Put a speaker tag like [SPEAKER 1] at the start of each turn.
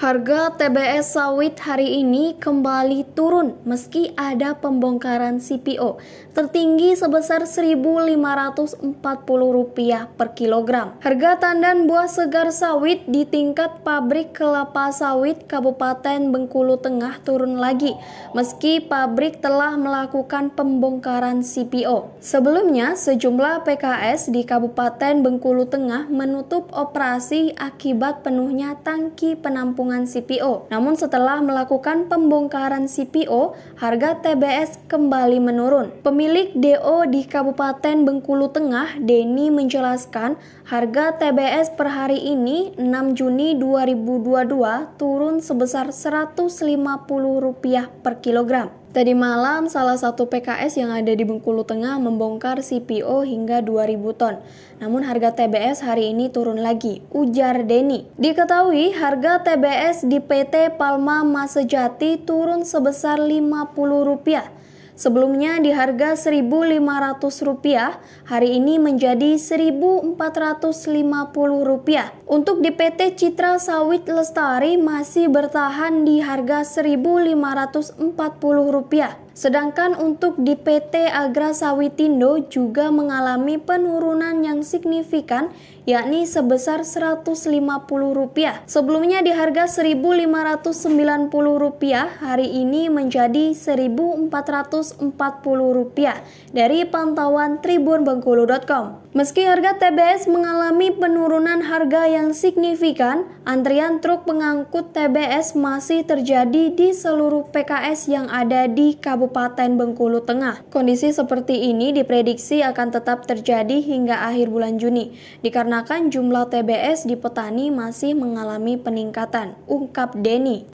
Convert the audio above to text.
[SPEAKER 1] Harga TBS sawit hari ini kembali turun meski ada pembongkaran CPO tertinggi sebesar Rp1.540 per kilogram. Harga tandan buah segar sawit di tingkat pabrik kelapa sawit Kabupaten Bengkulu Tengah turun lagi meski pabrik telah melakukan pembongkaran CPO. Sebelumnya, sejumlah PKS di Kabupaten Bengkulu Tengah menutup operasi akibat penuhnya tangki penampungan CPO. Namun setelah melakukan pembongkaran CPO, harga TBS kembali menurun. Pemilik DO di Kabupaten Bengkulu Tengah, Denny menjelaskan, harga TBS per hari ini 6 Juni 2022 turun sebesar Rp150 per kilogram. Tadi malam, salah satu PKS yang ada di Bengkulu Tengah membongkar CPO hingga 2000 ton. Namun harga TBS hari ini turun lagi, ujar Denny. Diketahui harga TBS di PT Palma Masejati turun sebesar Rp50. Sebelumnya di harga Rp1.500, hari ini menjadi Rp1.450. Untuk di PT Citra Sawit Lestari masih bertahan di harga Rp1.540. Sedangkan untuk di PT Agra Sawitindo juga mengalami penurunan yang signifikan yakni sebesar Rp150. Sebelumnya di harga Rp1.590, hari ini menjadi Rp1.440 dari pantauan tribunbengkulu.com. Meski harga TBS mengalami penurunan harga yang signifikan, antrian truk pengangkut TBS masih terjadi di seluruh PKS yang ada di Kabupaten Kabupaten Bengkulu Tengah. Kondisi seperti ini diprediksi akan tetap terjadi hingga akhir bulan Juni, dikarenakan jumlah TBS di petani masih mengalami peningkatan, ungkap Denny.